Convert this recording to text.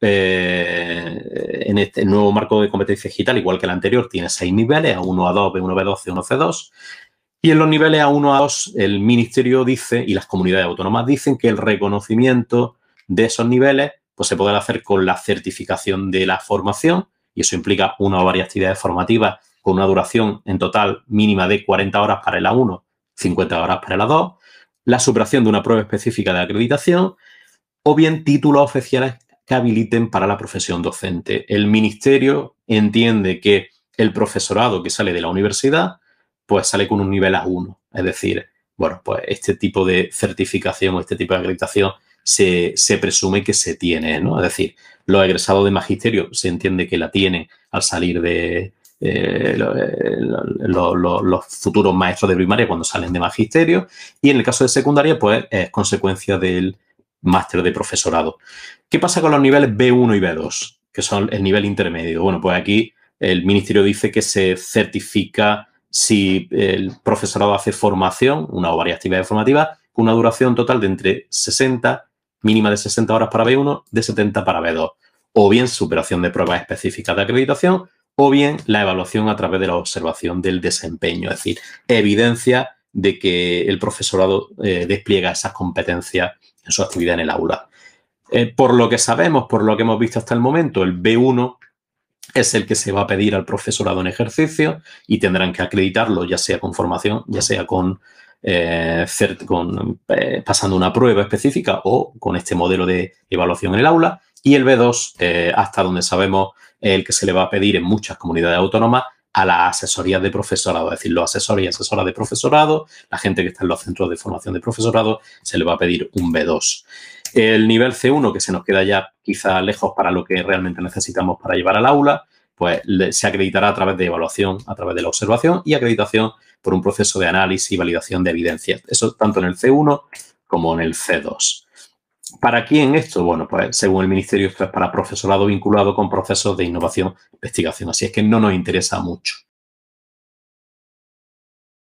Eh, en este nuevo marco de competencia digital, igual que el anterior, tiene seis niveles, A1, A2, B1, B2, C1, C2. Y en los niveles A1, A2, el ministerio dice, y las comunidades autónomas dicen que el reconocimiento de esos niveles pues, se podrá hacer con la certificación de la formación, y eso implica una o varias actividades formativas con una duración en total mínima de 40 horas para el A1, 50 horas para el A2, la superación de una prueba específica de acreditación, o bien títulos oficiales que habiliten para la profesión docente. El ministerio entiende que el profesorado que sale de la universidad, pues sale con un nivel A1. Es decir, bueno, pues este tipo de certificación o este tipo de acreditación se, presume que se tiene, ¿no? Es decir, los egresados de magisterio se entiende que la tienen al salir de eh, eh, los futuros maestros de primaria cuando salen de magisterio y en el caso de secundaria, pues es consecuencia del, máster de profesorado. ¿Qué pasa con los niveles B1 y B2, que son el nivel intermedio? Bueno, pues aquí el ministerio dice que se certifica si el profesorado hace formación, una o varias actividades formativas, con una duración total de entre 60, mínima de 60 horas para B1, de 70 para B2, o bien superación de pruebas específicas de acreditación, o bien la evaluación a través de la observación del desempeño, es decir, evidencia de que el profesorado eh, despliega esas competencias en su actividad en el aula. Eh, por lo que sabemos, por lo que hemos visto hasta el momento, el B1 es el que se va a pedir al profesorado en ejercicio y tendrán que acreditarlo, ya sea con formación, ya sea con, eh, pasando una prueba específica o con este modelo de evaluación en el aula. Y el B2, hasta donde sabemos, el que se le va a pedir en muchas comunidades autónomas a la asesoría de profesorado, es decir, los asesores y asesoras de profesorado, la gente que está en los centros de formación de profesorado, se le va a pedir un B2. El nivel C1, que se nos queda ya quizá lejos para lo que realmente necesitamos para llevar al aula, pues se acreditará a través de evaluación, a través de la observación y acreditación por un proceso de análisis y validación de evidencias. Eso tanto en el C1 como en el C2. ¿Para quién esto? Bueno, pues según el Ministerio, esto es para profesorado vinculado con procesos de innovación e investigación. Así es que no nos interesa mucho.